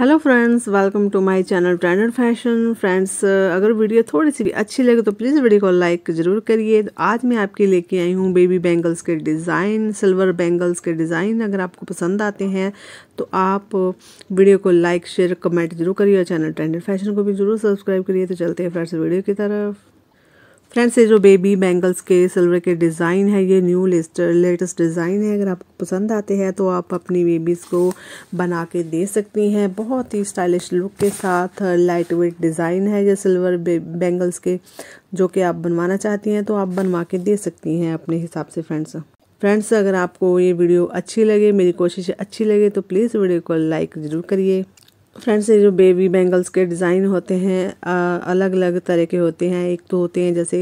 hello friends welcome to my channel trender fashion friends अगर video थोड़ी सी भी अच्छी लगे तो प्लीज़ वीडियो को लाइक ज़रूर करिए तो आज मैं आपके लेके आई हूँ बेबी बैंगल्स के डिज़ाइन सिल्वर बैंगल्स के डिज़ाइन अगर आपको पसंद आते हैं तो आप वीडियो को लाइक शेयर कमेंट जरूर करिए और चैनल ट्रेंडर फैशन को भी ज़रूर सब्सक्राइब करिए तो चलते हैं फ्रेंड्स वीडियो की तरफ फ्रेंड्स ये जो बेबी बैंगल्स के सिल्वर के डिज़ाइन है ये न्यू लेटेस्ट डिज़ाइन है अगर आपको पसंद आते हैं तो आप अपनी बेबीज़ को बना के दे सकती हैं बहुत ही स्टाइलिश लुक के साथ लाइट वेट डिज़ाइन है ये सिल्वर बैंगल्स के जो कि आप बनवाना चाहती हैं तो आप बनवा के दे सकती हैं अपने हिसाब से फ्रेंड्स फ्रेंड्स अगर आपको ये वीडियो अच्छी लगे मेरी कोशिश अच्छी लगे तो प्लीज़ वीडियो को लाइक ज़रूर करिए फ्रेंड्स ये जो बेबी बैंगल्स के डिज़ाइन होते हैं आ, अलग अलग तरह के होते हैं एक तो होते हैं जैसे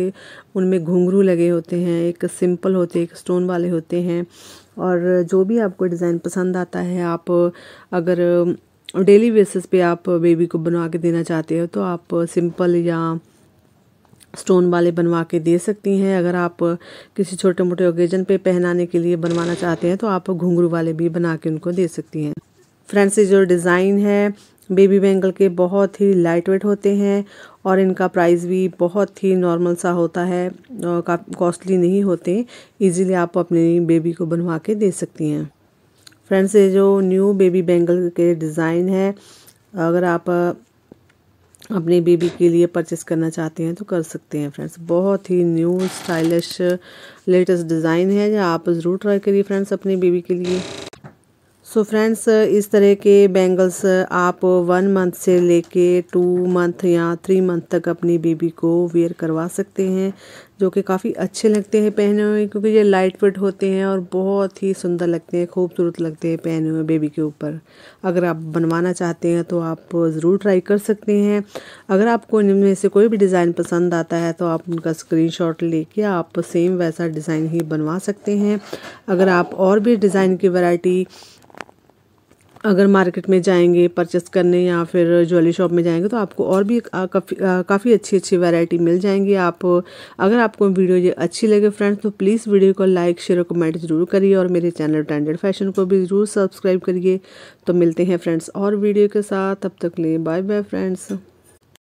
उनमें घुंघरू लगे होते हैं एक सिंपल होते हैं एक स्टोन वाले होते हैं और जो भी आपको डिज़ाइन पसंद आता है आप अगर डेली बेसिस पे आप बेबी को बनवा के देना चाहते हो तो आप सिंपल या स्टोन वाले बनवा के दे सकती हैं अगर आप किसी छोटे मोटे ओकेजन पे पहनाने के लिए बनवाना चाहते हैं तो आप घुंघरू वाले भी बना के उनको दे सकती हैं फ्रेंड्स से जो डिज़ाइन है बेबी बैंगल के बहुत ही लाइट वेट होते हैं और इनका प्राइस भी बहुत ही नॉर्मल सा होता है कॉस्टली नहीं होते इजीली आप अपनी बेबी को बनवा के दे सकती हैं फ्रेंड्स ये जो न्यू बेबी बैंगल के डिज़ाइन है अगर आप अपने बेबी के लिए परचेस करना चाहते हैं तो कर सकते हैं फ्रेंड्स बहुत ही न्यू स्टाइलिश लेटेस्ट डिज़ाइन है आप ज़रूर ट्राई करिए फ्रेंड्स अपने बेबी के लिए सो so फ्रेंड्स इस तरह के बैंगल्स आप वन मंथ से लेके टू मंथ या थ्री मंथ तक अपनी बेबी को वेयर करवा सकते हैं जो कि काफ़ी अच्छे लगते हैं पहने हुए क्योंकि ये लाइट वेट होते हैं और बहुत ही सुंदर लगते हैं खूबसूरत लगते हैं पहने हुए बेबी के ऊपर अगर आप बनवाना चाहते हैं तो आप ज़रूर ट्राई कर सकते हैं अगर आपको इनमें से कोई भी डिज़ाइन पसंद आता है तो आप उनका स्क्रीन लेके आप सेम वैसा डिज़ाइन ही बनवा सकते हैं अगर आप और भी डिज़ाइन की वराइटी अगर मार्केट में जाएंगे परचेस करने या फिर ज्वेलरी शॉप में जाएंगे तो आपको और भी काफ़ी काफ़ी अच्छी अच्छी वैरायटी मिल जाएंगी आप अगर आपको वीडियो ये अच्छी लगे फ्रेंड्स तो प्लीज़ वीडियो को लाइक शेयर और कमेंट ज़रूर करिए और मेरे चैनल ट्रेंडेड फैशन को भी ज़रूर सब्सक्राइब करिए तो मिलते हैं फ्रेंड्स और वीडियो के साथ तब तक लिए बाय बाय फ्रेंड्स